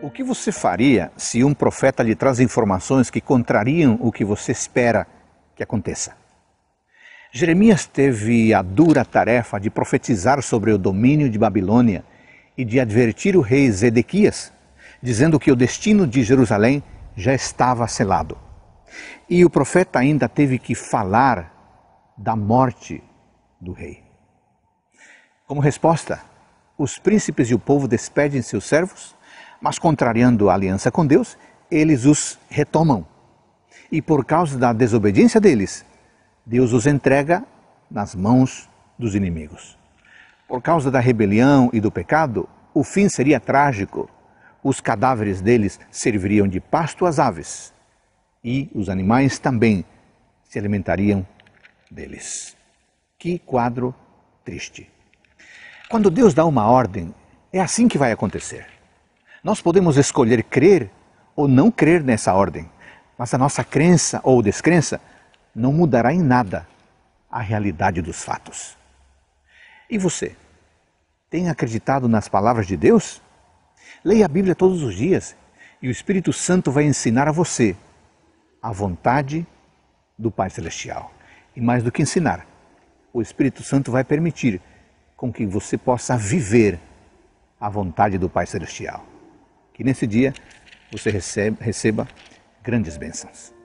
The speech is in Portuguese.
O que você faria se um profeta lhe traz informações que contrariam o que você espera que aconteça? Jeremias teve a dura tarefa de profetizar sobre o domínio de Babilônia e de advertir o rei Zedequias, dizendo que o destino de Jerusalém já estava selado. E o profeta ainda teve que falar da morte do rei. Como resposta, os príncipes e o povo despedem seus servos mas contrariando a aliança com Deus, eles os retomam. E por causa da desobediência deles, Deus os entrega nas mãos dos inimigos. Por causa da rebelião e do pecado, o fim seria trágico. Os cadáveres deles serviriam de pasto às aves e os animais também se alimentariam deles. Que quadro triste! Quando Deus dá uma ordem, é assim que vai acontecer. Nós podemos escolher crer ou não crer nessa ordem, mas a nossa crença ou descrença não mudará em nada a realidade dos fatos. E você? Tem acreditado nas palavras de Deus? Leia a Bíblia todos os dias e o Espírito Santo vai ensinar a você a vontade do Pai Celestial. E mais do que ensinar, o Espírito Santo vai permitir com que você possa viver a vontade do Pai Celestial. Que nesse dia você receba, receba grandes bênçãos.